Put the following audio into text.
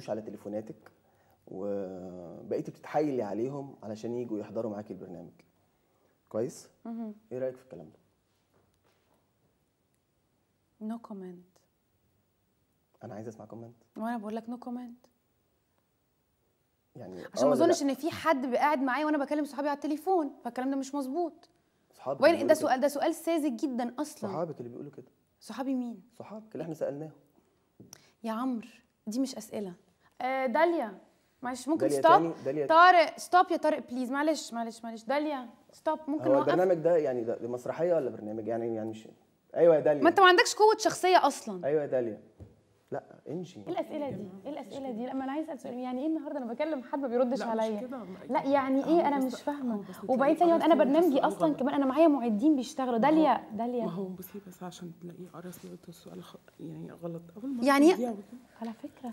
بتردوش على تليفوناتك وبقيتي بتتحايلي عليهم علشان يجوا يحضروا معاكي البرنامج كويس مم. ايه رايك في الكلام ده نو no كومنت انا عايز اسمع كومنت وانا بقول لك نو no كومنت يعني عشان ما آه، اظنش ان في حد قاعد معايا وانا بكلم صحابي على التليفون فالكلام ده مش مظبوط صحابي وين ده سؤال ده سؤال ساذج جدا اصلا صحابك اللي بيقولوا كده صحابي مين صحابك اللي احنا سالناهم يا عمرو دي مش اسئله آه، داليا معلش ممكن داليا ستوب داليا طارق ستوب يا طارق بليز معلش معلش معلش داليا ستوب ممكن هو نوقف البرنامج ده يعني ده مسرحيه ولا برنامج يعني يعني مش ايوه يا داليا ما انت ما عندكش قوه شخصيه اصلا ايوه يا داليا لا انجي ايه الاسئله دي ايه الاسئله دي لا ما انا عايز اسال يعني ايه النهارده انا بكلم حد ما بيردش عليا لا يعني ايه انا مش فاهمه وبعدين ثاني أيوة، انا برنامجي اصلا كمان انا معايا معدين بيشتغلوا داليا داليا ما هو بصي بس عشان تلاقيه قرصني قلت السؤال يعني غلط اول ما يعني على فكره